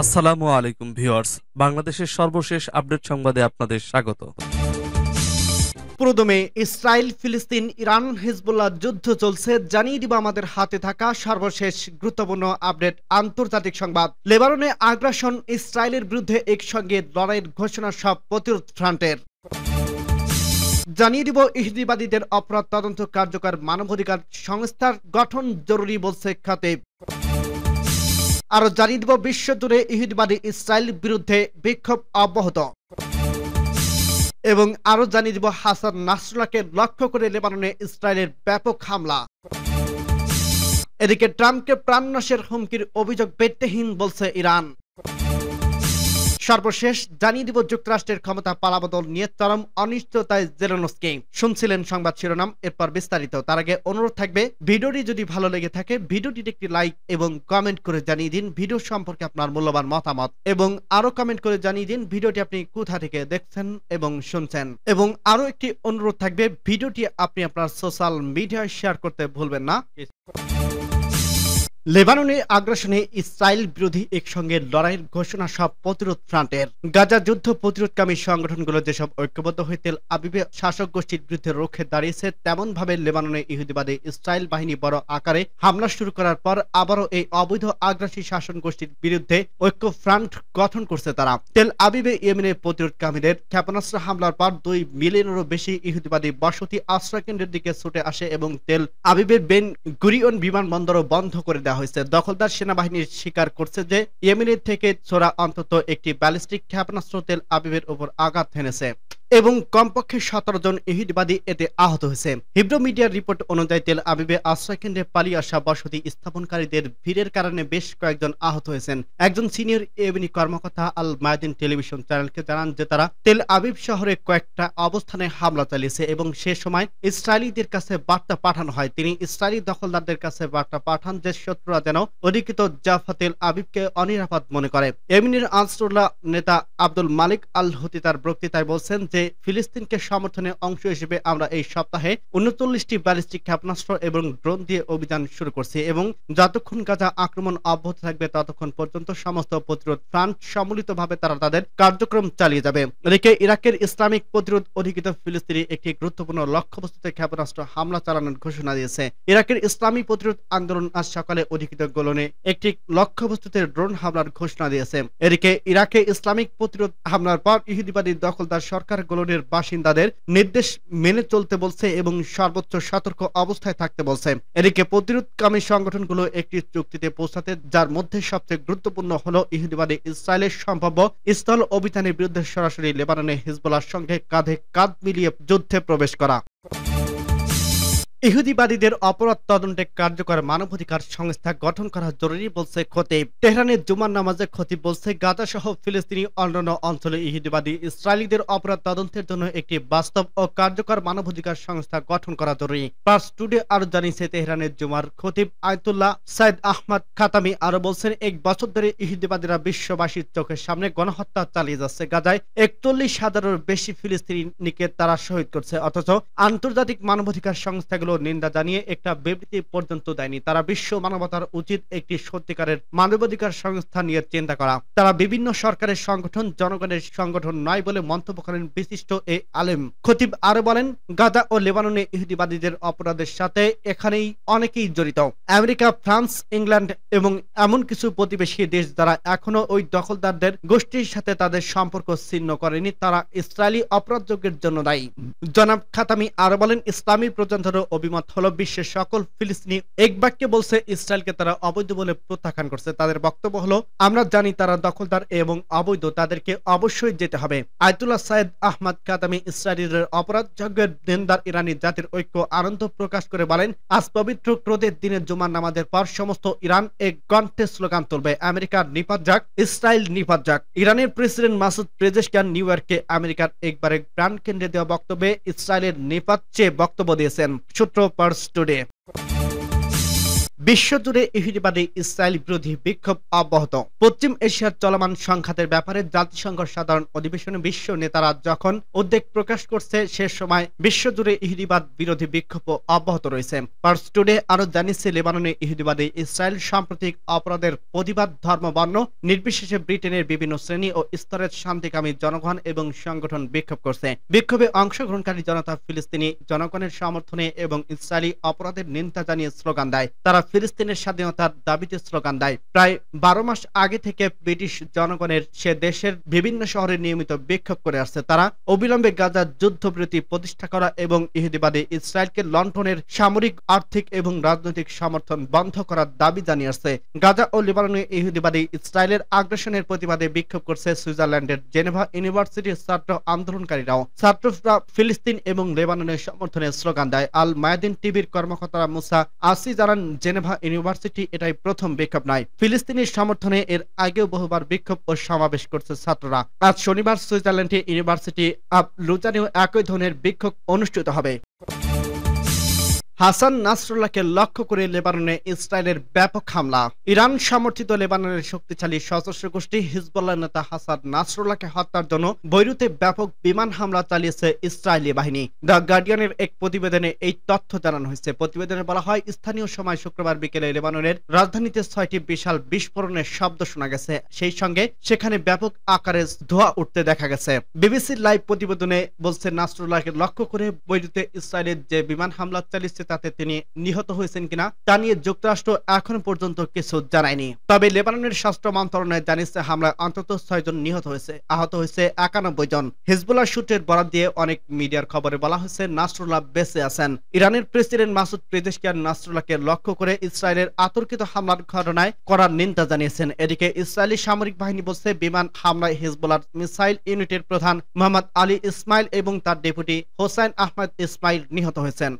আসসালামু আলাইকুম ভিউয়ার্স বাংলাদেশের সর্বশেষ আপডেট সংবাদে আপনাদের স্বাগত প্রথমে ইসরায়েল ফিলিস্তিন ইরান হিজবুল্লাহ যুদ্ধ চলছে জানিয়ে দিব আমাদের হাতে থাকা সর্বশেষ গুরুত্বপূর্ণ আপডেট আন্তর্জাতিক সংবাদ লেবাননে আগ্রাসন ইসরায়েলের বিরুদ্ধে একসঙ্গে লড়াইয়ের ঘোষণা সব প্রতিরোধ ফ্রান্টের জানিয়ে দিব ইহুদিবাদীদের অপরাধ তদন্ত কার্যকর মানবাধিকার সংস্থার গঠন জরুরি বলছে খাতে আর জানিয়ে দেব বিশ্ব বিশ্বজুড়ে ইহুদবাদী মানে ইসরায়েল বিরুদ্ধে বিক্ষোভ অব্যাহত এবং আরো জানিয়ে দেব হাসান নাসরুল্লাহকে লক্ষ্য করে লেবাননে ইসরায়েলের ব্যাপক হামলা এদিকে ট্রাম্পকে প্রাণ নাশের হুমকির অভিযোগ ভিত্তিহীন বলছে ইরান সর্বশেষ জানিয়ে দিব যুক্তরাষ্ট্রের ক্ষমতা পালাবদল নিয়ে চরম অনিশ্চয়তায় জেলেনস্কি শুনছিলেন সংবাদ শিরোনাম এরপর বিস্তারিত তার আগে অনুরোধ থাকবে ভিডিওটি যদি ভালো লেগে থাকে ভিডিওটির একটি লাইক এবং কমেন্ট করে জানিয়ে দিন ভিডিও সম্পর্কে আপনার মূল্যবান মতামত এবং আরো কমেন্ট করে জানিয়ে দিন ভিডিওটি আপনি কোথা থেকে দেখছেন এবং শুনছেন এবং আরো একটি অনুরোধ থাকবে ভিডিওটি আপনি আপনার সোশ্যাল মিডিয়ায় শেয়ার করতে ভুলবেন না লেবাননে আগ্রাসনে ইসরায়েল বিরোধী একসঙ্গে লড়াইয়ের ঘোষণা সব প্রতিরোধ ফ্রান্টের গাজা যুদ্ধ প্রতিরোধকামী সংগঠনগুলো যেসব ঐক্যবদ্ধ হয়ে তেল আবিবে শাসক গোষ্ঠীর বিরুদ্ধে রক্ষে দাঁড়িয়েছে তেমনভাবে লেবাননে ইহুদিবাদে ইসরায়েল বাহিনী বড় আকারে হামলা শুরু করার পর আবারও এই অবৈধ আগ্রাসী শাসন গোষ্ঠীর বিরুদ্ধে ঐক্য ফ্রান্ট গঠন করছে তারা তেল আবিবে ইয়েমেনের প্রতিরোধকামীদের ক্ষেপণাস্ত্র হামলার পর দুই মিলিয়নেরও বেশি ইহুদিবাদী বসতি আশ্রয়কেন্দ্রের দিকে ছুটে আসে এবং তেল আবিবের বেন গুরিয়ন বিমানবন্দরও বন্ধ করে দেয় দেওয়া হয়েছে দখলদার সেনাবাহিনীর স্বীকার করছে যে ইয়েমেনের থেকে ছোড়া অন্তত একটি ব্যালিস্টিক ক্ষেপণাস্ত্র তেল আবিবের উপর আঘাত হেনেছে এবং কমপক্ষে সতেরো জন ইহিদবাদী এতে আহত হয়েছে হিব্রো মিডিয়ার রিপোর্ট অনুযায়ী তেল আবিবে আশ্রয়কেন্দ্রে পালিয়ে আসা বসতি স্থাপনকারীদের ভিড়ের কারণে বেশ কয়েকজন আহত হয়েছেন একজন সিনিয়র এমনি কর্মকর্তা আল মায়দিন টেলিভিশন চ্যানেলকে জানান যে তারা তেল আবিব শহরে কয়েকটা অবস্থানে হামলা চালিয়েছে এবং সে সময় ইসরায়েলিদের কাছে বার্তা পাঠানো হয় তিনি ইসরায়েলি দখলদারদের কাছে বার্তা পাঠান যে শত্রুরা যেন অধিকৃত জাফা তেল আবিবকে অনিরাপদ মনে করে এমিনির আনসরুল্লাহ নেতা আব্দুল মালিক আল হতি তার বক্তৃতায় বলছেন যে যে ফিলিস্তিনকে সমর্থনের অংশ হিসেবে আমরা এই সপ্তাহে উনচল্লিশটি ব্যালিস্টিক ক্ষেপণাস্ত্র এবং ড্রোন দিয়ে অভিযান শুরু করছি এবং যতক্ষণ গাজা আক্রমণ অব্যাহত থাকবে ততক্ষণ পর্যন্ত সমস্ত প্রতিরোধ ফ্রান্স সম্মিলিতভাবে তারা তাদের কার্যক্রম চালিয়ে যাবে এদিকে ইরাকের ইসলামিক প্রতিরোধ অধিকৃত ফিলিস্তিনি একটি গুরুত্বপূর্ণ লক্ষ্যবস্তুতে ক্ষেপণাস্ত্র হামলা চালানোর ঘোষণা দিয়েছে ইরাকের ইসলামী প্রতিরোধ আন্দোলন আজ সকালে অধিকৃত গোলনে একটি লক্ষ্যবস্তুতে ড্রোন হামলার ঘোষণা দিয়েছে এদিকে ইরাকে ইসলামিক প্রতিরোধ হামলার পর ইহুদিবাদী দখলদার সরকার কলোনির বাসিন্দাদের নির্দেশ মেনে চলতে বলছে এবং সর্বোচ্চ সতর্ক অবস্থায় থাকতে বলছে এদিকে প্রতিরোধকামী সংগঠনগুলো একটি চুক্তিতে পৌঁছাতে যার মধ্যে সবচেয়ে গুরুত্বপূর্ণ হল ইহুদিবাদী ইসরায়েলের সম্ভাব্য স্থল অভিযানের বিরুদ্ধে সরাসরি লেবাননে হিজবুলার সঙ্গে কাঁধে কাঁধ মিলিয়ে যুদ্ধে প্রবেশ করা ইহুদিবাদীদের অপরাধ তদন্তে কার্যকর মানবাধিকার সংস্থা গঠন করা জরুরি বলছে খতিব তেহরানের জুমার নামাজে খতিব বলছে গাজা সহ ফিলিস্তিনি অন্যান্য অঞ্চলে ইহুদিবাদী ইসরায়েলিদের অপরাধ তদন্তের জন্য একটি বাস্তব ও কার্যকর মানবাধিকার সংস্থা গঠন করা জরুরি পার্স টুডে আরো জানিয়েছে তেহরানের জুমার খতিব আয়তুল্লাহ সাইদ আহমদ খাতামি আরো বলছেন এক বছর ধরে ইহুদিবাদীরা বিশ্ববাসীর চোখের সামনে গণহত্যা চালিয়ে যাচ্ছে গাজায় একচল্লিশ হাজারের বেশি ফিলিস্তিনিকে তারা শহীদ করছে অথচ আন্তর্জাতিক মানবাধিকার সংস্থাগুলো কোনো নিন্দা জানিয়ে একটা বিবৃতি পর্যন্ত দেয়নি তারা বিশ্ব মানবতার উচিত একটি সত্যিকারের মানবাধিকার সংস্থা নিয়ে চিন্তা করা তারা বিভিন্ন সরকারের সংগঠন জনগণের সংগঠন নয় বলে মন্তব্য করেন বিশিষ্ট এ আলেম খতিব আরো বলেন গাজা ও লেবাননে ইহুদিবাদীদের অপরাধের সাথে এখানেই অনেকেই জড়িত আমেরিকা ফ্রান্স ইংল্যান্ড এবং এমন কিছু প্রতিবেশী দেশ দ্বারা এখনো ওই দখলদারদের গোষ্ঠীর সাথে তাদের সম্পর্ক ছিন্ন করেনি তারা ইসরায়েলি অপরাধযোগ্যের জন্য দায়ী জনাব খাতামি আরো বলেন ইসলামী প্রজাতন্ত্র অভিমত হল বিশ্বের সকল ফিলিস্তিনি এক বাক্যে বলছে ইসরায়েলকে তারা অবৈধ বলে প্রত্যাখ্যান করছে তাদের বক্তব্য হলো আমরা জানি তারা দখলদার এবং অবৈধ তাদেরকে অবশ্যই যেতে হবে আয়তুল্লাহ সাইদ আহমদ কাদামি ইসরায়েলের অপরাধযজ্ঞের দেনদার ইরানি জাতির ঐক্য আনন্দ প্রকাশ করে বলেন আজ পবিত্র ক্রোধের দিনে জুমার নামাজের পর সমস্ত ইরান এক কণ্ঠে স্লোগান তুলবে আমেরিকার নিপাত যাক ইসরায়েল নিপাত যাক ইরানের প্রেসিডেন্ট মাসুদ পেজেশকান নিউ ইয়র্কে আমেরিকার একবারে প্রাণ কেন্দ্রে দেওয়া বক্তব্যে ইসরায়েলের নিপাত চেয়ে বক্তব্য দিয়েছেন to Purse today. বিশ্বজুড়ে ইহুদিবাদী ইসরায়েল বিরোধী বিক্ষোভ অব্যাহত পশ্চিম এশিয়ার চলমান সংঘাতের ব্যাপারে জাতিসংঘ সাধারণ অধিবেশনে বিশ্ব নেতারা যখন উদ্বেগ প্রকাশ করছে সে সময় বিশ্বজুড়ে ইহুদিবাদ বিরোধী বিক্ষোভ অব্যাহত রয়েছে পার্স টুডে আরো জানিয়েছে লেবাননে ইহুদিবাদী ইসরায়েল সাম্প্রতিক অপরাধের প্রতিবাদ ধর্মবর্ণ নির্বিশেষে ব্রিটেনের বিভিন্ন শ্রেণী ও স্তরের শান্তিকামী জনগণ এবং সংগঠন বিক্ষোভ করছে বিক্ষোভে অংশগ্রহণকারী জনতা ফিলিস্তিনি জনগণের সমর্থনে এবং ইসরায়েলি অপরাধের নিন্দা জানিয়ে স্লোগান দেয় তারা ফিলিস্তিনের স্বাধীনতার দাবিতে স্লোগান দেয় প্রায় বারো মাস আগে থেকে ব্রিটিশ জনগণের সে দেশের বিভিন্ন শহরে নিয়মিত বিক্ষোভ করে আসছে তারা অবিলম্বে গাজার যুদ্ধবিরতি প্রতিষ্ঠা করা এবং ইহুদিবাদী ইসরায়েলকে লন্ডনের সামরিক আর্থিক এবং রাজনৈতিক সমর্থন বন্ধ করার দাবি জানিয়ে আসছে গাজা ও লিবানে ইহুদিবাদী ইসরায়েলের আগ্রাসনের প্রতিবাদে বিক্ষোভ করছে সুইজারল্যান্ডের জেনেভা ইউনিভার্সিটির ছাত্র আন্দোলনকারীরাও ছাত্ররা ফিলিস্তিন এবং লেবাননের সমর্থনে স্লোগান দেয় আল মায়াদিন টিভির কর্মকর্তারা মুসা আসি জানান জেনেভা জেনেভা ইউনিভার্সিটি এটাই প্রথম বিক্ষোভ নয় ফিলিস্তিনি সমর্থনে এর আগেও বহুবার বিক্ষোভ ও সমাবেশ করছে ছাত্ররা আজ শনিবার সুইজারল্যান্ডে ইউনিভার্সিটি আব লুজানেও একই ধরনের বিক্ষোভ অনুষ্ঠিত হবে হাসান নাসরুল্লাহকে লক্ষ্য করে লেবাননে ইসরায়েলের ব্যাপক হামলা ইরান সমর্থিত লেবাননের শক্তিশালী সশস্ত্র গোষ্ঠী হিজবুল্লাহ নেতা হাসান নাসরুল্লাহকে হত্যার জন্য বৈরুতে ব্যাপক বিমান হামলা চালিয়েছে ইসরায়েলি বাহিনী দ্য গার্ডিয়ানের এক প্রতিবেদনে এই তথ্য জানানো হয়েছে প্রতিবেদনে বলা হয় স্থানীয় সময় শুক্রবার বিকেলে লেবাননের রাজধানীতে ছয়টি বিশাল বিস্ফোরণের শব্দ শোনা গেছে সেই সঙ্গে সেখানে ব্যাপক আকারে ধোয়া উঠতে দেখা গেছে বিবিসির লাইভ প্রতিবেদনে বলছে নাসরুল্লাহকে লক্ষ্য করে বৈরুতে ইসরায়েলের যে বিমান হামলা চালিয়েছে তাতে তিনি নিহত হয়েছেন কিনা তা নিয়ে যুক্তরাষ্ট্র এখন পর্যন্ত কিছু জানায়নি তবে লেবাননের স্বাস্থ্য মন্ত্রণালয় জানিয়েছে হামলায় অন্তত ছয়জন নিহত হয়েছে আহত হয়েছে একানব্বই জন হিজবুল্লা সূত্রের বরাদ দিয়ে অনেক মিডিয়ার খবরে বলা হয়েছে নাসরুল্লাহ বেঁচে আছেন ইরানের প্রেসিডেন্ট মাসুদ পেজেশকিয়ান নাসরুল্লাহকে লক্ষ্য করে ইসরায়েলের আতর্কিত হামলার ঘটনায় করার নিন্দা জানিয়েছেন এদিকে ইসরায়েলি সামরিক বাহিনী বলছে বিমান হামলায় হিজবুল্লার মিসাইল ইউনিটের প্রধান মোহাম্মদ আলী ইসমাইল এবং তার ডেপুটি হোসাইন আহমেদ ইসমাইল নিহত হয়েছেন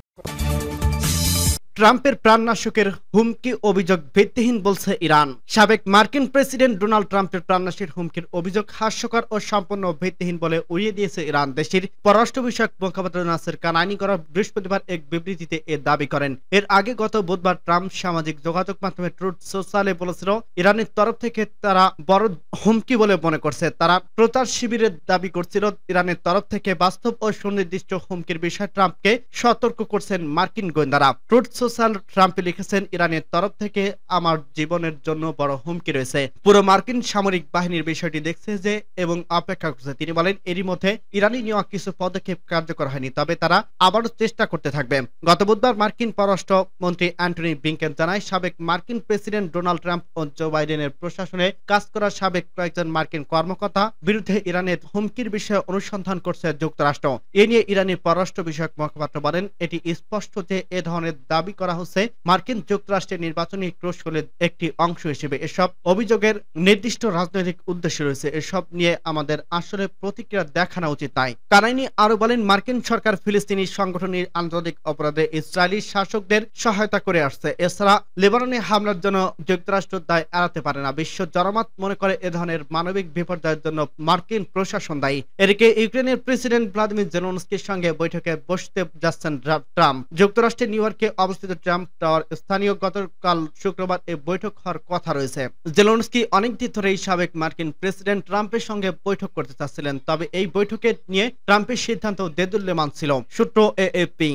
ট্রাম্পের প্রাণনাশকের হুমকি অভিযোগ ভিত্তিহীন বলছে ইরান সাবেক মার্কিন প্রেসিডেন্ট ডোনাল্ড ট্রাম্পের প্রাণনাশের হুমকির অভিযোগ হাস্যকর ও সম্পূর্ণ ভিত্তিহীন বলে উড়িয়ে দিয়েছে ইরান দেশটির পররাষ্ট্র বিষয়ক মুখপাত্র নাসের কানানি করা বৃহস্পতিবার এক বিবৃতিতে এ দাবি করেন এর আগে গত বুধবার ট্রাম্প সামাজিক যোগাযোগ মাধ্যমে ট্রুট সোশ্যালে বলেছিল ইরানের তরফ থেকে তারা বড় হুমকি বলে মনে করছে তারা প্রচার শিবিরের দাবি করছিল ইরানের তরফ থেকে বাস্তব ও সুনির্দিষ্ট হুমকির বিষয়ে ট্রাম্পকে সতর্ক করছেন মার্কিন গোয়েন্দারা ট্রুট সোশ্যাল ট্রাম্পে লিখেছেন ইরানের তরফ থেকে আমার জীবনের জন্য বড় হুমকি রয়েছে পুরো মার্কিন সামরিক বাহিনীর বিষয়টি দেখছে যে এবং অপেক্ষা করছে তিনি বলেন এরই মধ্যে ইরানি নেওয়া কিছু পদক্ষেপ কার্যকর হয়নি তবে তারা আবারও চেষ্টা করতে থাকবে গত বুধবার মার্কিন পররাষ্ট্র মন্ত্রী অ্যান্টনি ব্লিংকেন জানায় সাবেক মার্কিন প্রেসিডেন্ট ডোনাল্ড ট্রাম্প ও জো বাইডেনের প্রশাসনে কাজ করা সাবেক কয়েকজন মার্কিন কর্মকর্তা বিরুদ্ধে ইরানের হুমকির বিষয়ে অনুসন্ধান করছে যুক্তরাষ্ট্র এ নিয়ে ইরানের পররাষ্ট্র বিষয়ক মুখপাত্র বলেন এটি স্পষ্ট যে এ ধরনের দাবি দাবি করা হচ্ছে মার্কিন যুক্তরাষ্ট্রের নির্বাচনী কৌশলের একটি অংশ হিসেবে এসব অভিযোগের নির্দিষ্ট রাজনৈতিক উদ্দেশ্য রয়েছে এসব নিয়ে আমাদের আসলে প্রতিক্রিয়া দেখানো উচিত তাই কানাইনি আরো বলেন মার্কিন সরকার ফিলিস্তিনি সংগঠনের আন্তর্জাতিক অপরাধে ইসরায়েলি শাসকদের সহায়তা করে আসছে এছাড়া লেবাননে হামলার জন্য যুক্তরাষ্ট্র দায় এড়াতে পারে না বিশ্ব জনমত মনে করে এ ধরনের মানবিক বিপর্যয়ের জন্য মার্কিন প্রশাসন দায়ী এদিকে ইউক্রেনের প্রেসিডেন্ট ভ্লাদিমির জেলনস্কির সঙ্গে বৈঠকে বসতে যাচ্ছেন ট্রাম্প যুক্তরাষ্ট্রের নিউ ইয়র্কে অবস্থিত অবস্থিত ট্রাম্প টাওয়ার স্থানীয় গতকাল শুক্রবার এই বৈঠক হওয়ার কথা রয়েছে জেলনস্কি অনেকদিন ধরেই সাবেক মার্কিন প্রেসিডেন্ট ট্রাম্পের সঙ্গে বৈঠক করতে চাচ্ছিলেন তবে এই বৈঠকে নিয়ে ট্রাম্পের সিদ্ধান্ত দেদুল্যমান ছিল সূত্র এএফপি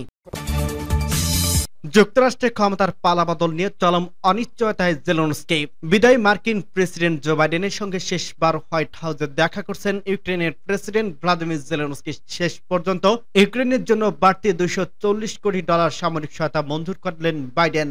যুক্তরাষ্ট্রে ক্ষমতার পালাবদল নিয়ে চলম অনিশ্চয়তায় জেলনস্কি বিদায় মার্কিন প্রেসিডেন্ট জো বাইডেনের সঙ্গে শেষবার হোয়াইট হাউসে দেখা করছেন ইউক্রেনের প্রেসিডেন্ট ভ্লাদিমির জেলনস্কি শেষ পর্যন্ত ইউক্রেনের জন্য বাড়তি দুইশো কোটি ডলার সামরিক সহায়তা মঞ্জুর করলেন বাইডেন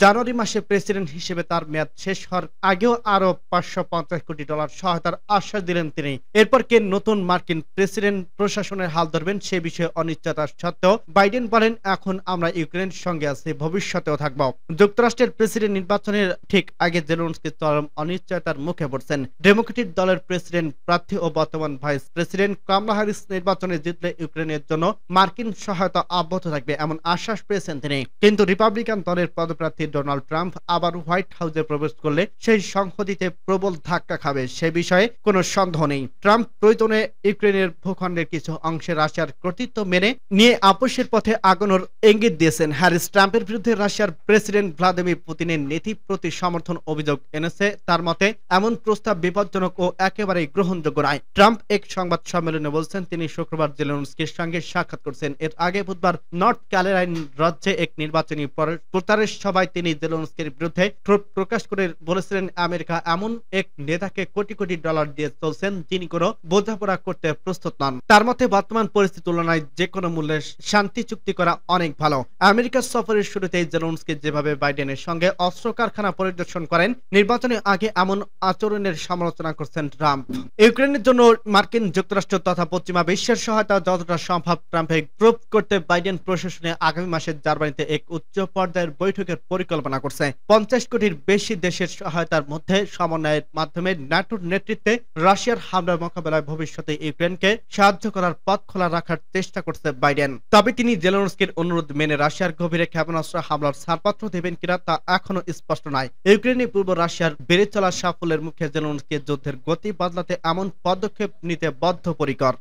জানুয়ারি মাসে প্রেসিডেন্ট হিসেবে তার মেয়াদ শেষ হওয়ার আগেও আরও পাঁচশো কোটি ডলার সহায়তার আশ্বাস দিলেন তিনি এরপর কে নতুন মার্কিন প্রেসিডেন্ট প্রশাসনের হাল ধরবেন সে বিষয়ে অনিশ্চয়তা সত্ত্বেও বাইডেন বলেন এখন আমরা ইউক্রেনের সঙ্গে আছে ভবিষ্যতেও থাকব যুক্তরাষ্ট্রের প্রেসিডেন্ট নির্বাচনের ঠিক আগে জেলুনস্কি চরম অনিশ্চয়তার মুখে পড়ছেন ডেমোক্রেটিক দলের প্রেসিডেন্ট প্রার্থী ও বর্তমান ভাইস প্রেসিডেন্ট কামলা হ্যারিস নির্বাচনে জিতলে ইউক্রেনের জন্য মার্কিন সহায়তা অব্যাহত থাকবে এমন আশ্বাস পেয়েছেন তিনি কিন্তু রিপাবলিকান দলের পদপ্রার্থী ডোনাল্ড ট্রাম্প আবার হোয়াইট হাউসে প্রবেশ করলে সেই সংহতিতে প্রবল ধাক্কা খাবে সে বিষয়ে কোনো সন্দেহ নেই ট্রাম্প প্রয়োজনে ইউক্রেনের ভূখণ্ডের কিছু অংশে রাশিয়ার কর্তৃত্ব মেনে নিয়ে আপোষের পথে আগানোর ইঙ্গিত দিয়েছেন হ্যারিস ট্রাম্পের বিরুদ্ধে রাশিয়ার প্রেসিডেন্ট ভ্লাদিমির পুতিনের নীতি প্রতি সমর্থন অভিযোগ এনেছে তার মতে এমন প্রস্তাব বিপজ্জনক ও একেবারেই গ্রহণযোগ্য নয় ট্রাম্প এক সংবাদ সম্মেলনে বলছেন তিনি শুক্রবার জেলেনস্কির সঙ্গে সাক্ষাৎ করছেন এর আগে বুধবার নর্থ ক্যালেরাইন রাজ্যে এক নির্বাচনী প্রচারের সভায় তিনি জেলেনস্কির বিরুদ্ধে ক্ষোভ প্রকাশ করে বলেছিলেন আমেরিকা এমন এক নেতাকে কোটি কোটি ডলার দিয়ে চলছেন যিনি কোনো বোঝাপড়া করতে প্রস্তুত নন তার মতে বর্তমান পরিস্থিতি তুলনায় যে কোনো মূল্যে শান্তি চুক্তি করা অনেক ভালো আমেরিকার সফরের শুরুতে জেলুন্সকে যেভাবে বাইডেনের সঙ্গে অস্ত্র কারখানা পরিদর্শন করেন নির্বাচনের আগে এমন আচরণের সমালোচনা করছেন ট্রাম্প ইউক্রেনের জন্য মার্কিন যুক্তরাষ্ট্র তথা পশ্চিমা বিশ্বের সহায়তা যতটা সম্ভব ট্রাম্পে গ্রুপ করতে বাইডেন প্রশাসনে আগামী মাসে জার্মানিতে এক উচ্চ পর্যায়ের বৈঠকের পরিকল্পনা করছে পঞ্চাশ কোটির বেশি দেশের সহায়তার মধ্যে সমন্বয়ের মাধ্যমে ন্যাটোর নেতৃত্বে রাশিয়ার হামলার মোকাবেলায় ভবিষ্যতে ইউক্রেনকে সাহায্য করার পথ খোলা রাখার চেষ্টা করছে বাইডেন তবে তিনি জেলনস্কির অনুরোধ মেনে রাশিয়ার গভীরে ক্ষেপণাস্ত্র হামলার ছাড়পত্র দেবেন কিনা তা এখনো স্পষ্ট নয় ইউক্রেনে পূর্ব রাশিয়ার বেড়ে চলা সাফল্যের মুখে জেলনকে যুদ্ধের গতি বদলাতে এমন পদক্ষেপ নিতে বদ্ধপরিকর